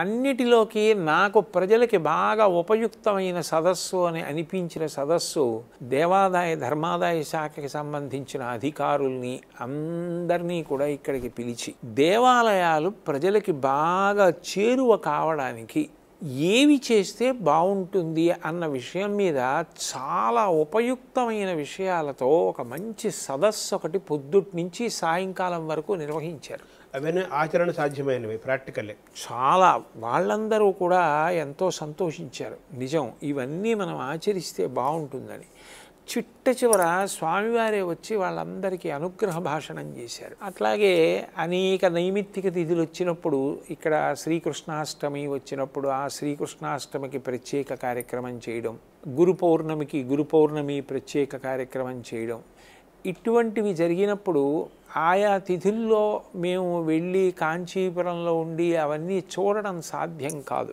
అన్నిటిలోకి నాకు ప్రజలకి బాగా ఉపయుక్తమైన సదస్సు అని అనిపించిన సదస్సు దేవాదాయ ధర్మాదాయ శాఖకి సంబంధించిన అధికారుల్ని అందరినీ కూడా ఇక్కడికి పిలిచి దేవాలయాలు ప్రజలకి బాగా చేరువ కావడానికి ఏవి చేస్తే బాగుంటుంది అన్న విషయం మీద చాలా ఉపయుక్తమైన విషయాలతో ఒక మంచి సదస్సు ఒకటి పొద్దుటి నుంచి సాయంకాలం వరకు నిర్వహించారు అవన్నీ ఆచరణ సాధ్యమైనవి ప్రాక్టికలే చాలా వాళ్ళందరూ కూడా ఎంతో సంతోషించారు నిజం ఇవన్నీ మనం ఆచరిస్తే బాగుంటుందని చిట్ట చివర స్వామివారే వచ్చి వాళ్ళందరికీ అనుగ్రహ భాషణం చేశారు అట్లాగే అనేక నైమిత్తిక తిథులు వచ్చినప్పుడు ఇక్కడ శ్రీకృష్ణాష్టమి వచ్చినప్పుడు ఆ శ్రీకృష్ణాష్టమికి ప్రత్యేక కార్యక్రమం చేయడం గురు పౌర్ణమికి గురు పౌర్ణమి ప్రత్యేక కార్యక్రమం చేయడం ఇటువంటివి జరిగినప్పుడు ఆయా తిథుల్లో మేము వెళ్ళి కాంచీపురంలో ఉండి అవన్నీ చూడడం సాధ్యం కాదు